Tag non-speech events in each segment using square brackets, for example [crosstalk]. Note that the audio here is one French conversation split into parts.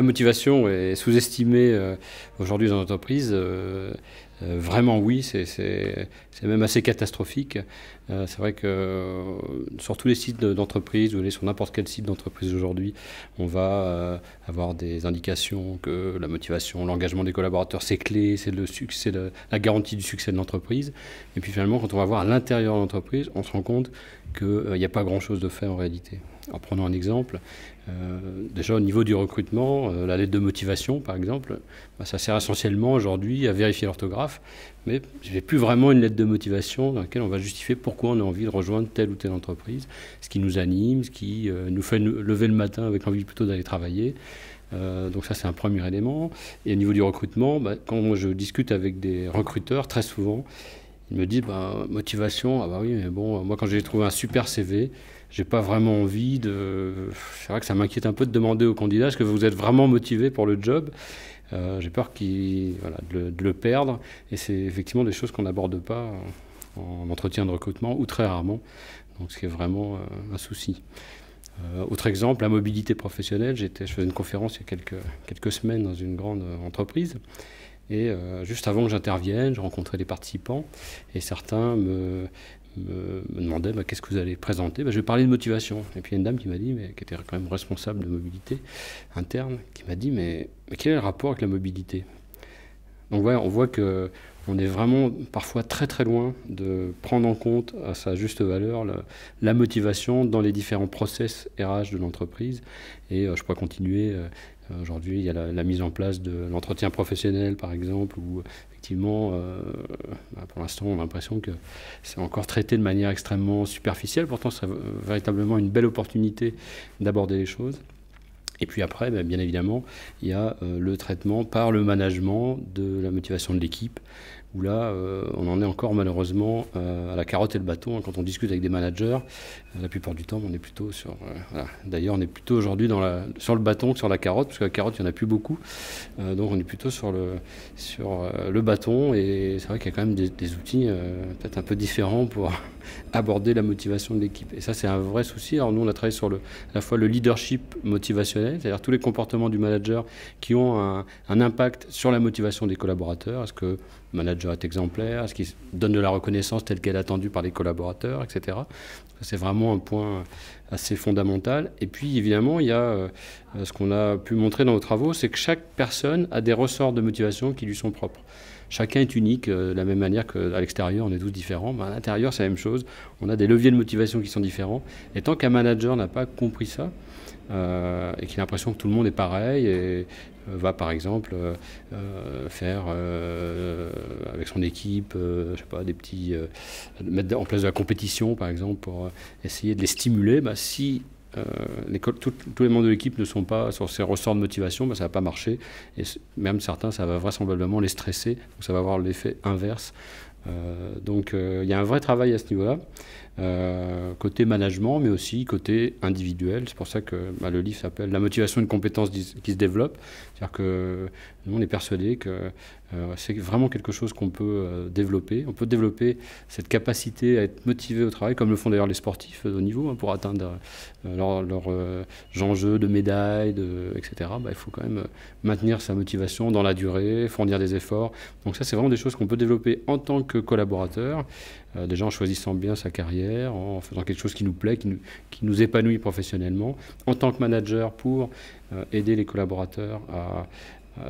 La motivation est sous-estimée euh, aujourd'hui dans l'entreprise. Euh, euh, vraiment oui, c'est même assez catastrophique. Euh, c'est vrai que euh, sur tous les sites d'entreprise, ou sur n'importe quel site d'entreprise aujourd'hui, on va avoir des indications que la motivation, l'engagement des collaborateurs, c'est clé, c'est la garantie du succès de l'entreprise. Et puis finalement, quand on va voir à l'intérieur de l'entreprise, on se rend compte qu'il n'y a pas grand-chose de fait en réalité. En prenant un exemple, déjà au niveau du recrutement, la lettre de motivation par exemple, bah, ça sert essentiellement aujourd'hui à vérifier l'orthographe mais je n'ai plus vraiment une lettre de motivation dans laquelle on va justifier pourquoi on a envie de rejoindre telle ou telle entreprise, ce qui nous anime, ce qui euh, nous fait lever le matin avec envie plutôt d'aller travailler. Euh, donc ça, c'est un premier élément. Et au niveau du recrutement, bah, quand je discute avec des recruteurs, très souvent, ils me disent bah, motivation, ah bah oui, mais bon, moi quand j'ai trouvé un super CV, j'ai pas vraiment envie de. C'est vrai que ça m'inquiète un peu de demander aux candidat est-ce que vous êtes vraiment motivé pour le job euh, j'ai peur de, le, perdre. Et c'est effectivement des choses qu'on n'aborde pas en entretien de recrutement ou très rarement. Donc, ce qui est vraiment euh, un souci. Euh, autre exemple, la mobilité professionnelle. Je faisais une conférence il y a quelques, quelques semaines dans une grande entreprise. Et juste avant que j'intervienne, je rencontrais des participants et certains me me, demandait bah, qu'est-ce que vous allez présenter. Bah, je vais parler de motivation. Et puis il y a une dame qui m'a dit, mais, qui était quand même responsable de mobilité interne, qui m'a dit mais, quel est le rapport avec la mobilité Donc voilà, on voit que on est vraiment parfois très très loin de prendre en compte à sa juste valeur la, motivation dans les différents process RH de l'entreprise. Et euh, je pourrais continuer. Euh, aujourd'hui, il y a la, mise en place de l'entretien professionnel, par exemple, où effectivement, euh, pour l'instant, on a l'impression que c'est encore traité de manière extrêmement superficielle. Pourtant, c'est véritablement une belle opportunité d'aborder les choses. Et puis après, ben, bien évidemment, il y a euh, le traitement par le management de la motivation de l'équipe, où là, euh, on en est encore malheureusement euh, à la carotte et le bâton. Hein, quand on discute avec des managers, euh, la plupart du temps, on est plutôt sur. D'ailleurs, on est plutôt aujourd'hui sur le bâton que sur la carotte, parce que la carotte, il n'y en a plus beaucoup. donc, on est plutôt sur le, sur, le bâton. Et c'est vrai qu'il y a quand même des, outils peut-être un peu différents pour [laughs] aborder la motivation de l'équipe. Et ça, c'est un vrai souci. Alors, nous, on a travaillé sur le, à la fois le leadership motivationnel, c'est-à-dire tous les comportements du manager qui ont un, un impact sur la motivation des collaborateurs. Est-ce que manager est exemplaire ce qui donne de la reconnaissance telle qu'elle est attendue par les collaborateurs, etc. C'est vraiment un point assez fondamental. Et puis évidemment, il y a euh, ce qu'on a pu montrer dans nos travaux, c'est que chaque personne a des ressorts de motivation qui lui sont propres. Chacun est unique, euh, de la même manière qu'à l'extérieur, on est tous différents. Mais à l'intérieur, c'est la même chose. On a des leviers de motivation qui sont différents. Et tant qu'un manager n'a pas compris ça, euh, et qui a l'impression que tout le monde est pareil et euh, va par exemple euh, faire avec son équipe, je sais pas, des petits mettre en place de la compétition par exemple pour essayer de les stimuler. Bah, si l'école, tous les membres de l'équipe ne sont pas sur ces ressorts de motivation, bah, ça va pas marcher et même certains ça va vraisemblablement les stresser. Donc ça va avoir l'effet inverse euh, donc euh, il y a un vrai travail à ce niveau-là, euh, côté management, mais aussi côté individuel. C'est pour ça que bah, le livre s'appelle La motivation et une compétence qui se développe. C'est-à-dire que nous, on est persuadé que c'est vraiment quelque chose qu'on peut développer. On peut développer cette capacité à être motivé au travail, comme le font d'ailleurs les sportifs au niveau, hein, pour atteindre leurs leur, euh, enjeux de médailles, de, etc. Bah, il faut quand même maintenir sa motivation dans la durée, fournir des efforts. Donc ça, c'est vraiment des choses qu'on peut développer en tant que collaborateurs, collaborateur. déjà en choisissant bien sa carrière, en faisant quelque chose qui nous plaît, qui nous, épanouit professionnellement. En tant que manager pour euh, aider les collaborateurs euh,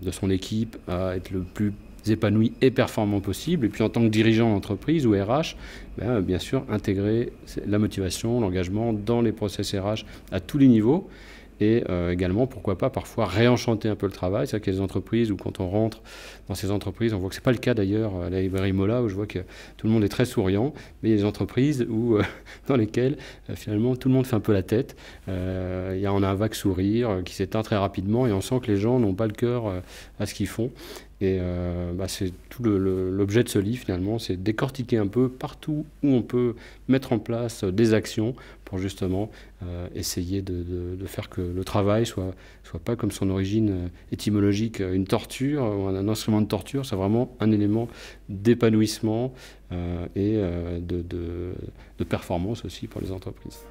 de son équipe à être le plus épanoui et performant possible. Et puis en tant que dirigeant d'entreprise ou RH, ben, bien sûr, intégrer la motivation, l'engagement dans les process RH à tous les niveaux et euh, également, pourquoi pas, parfois réenchanter un peu le travail. C'est-à-dire qu'il y a des entreprises où quand on rentre dans ces entreprises, on voit que ce n'est pas le cas d'ailleurs à la librairie Mola, où je vois que tout le monde est très souriant, mais il y a des entreprises où, euh, [laughs] dans lesquelles euh, finalement tout le monde fait un peu la tête. Il y on a un vague sourire qui s'éteint très rapidement et on sent que les gens n'ont pas le cœur à ce qu'ils font. Et euh, bah, c'est tout l'objet de ce livre finalement, c'est décortiquer un peu partout où on peut mettre en place euh, des actions pour justement euh, essayer de, faire que le travail soit soit pas comme son origine étymologique une torture ou un, instrument de torture, c'est vraiment un élément d'épanouissement et de, performance aussi pour les entreprises.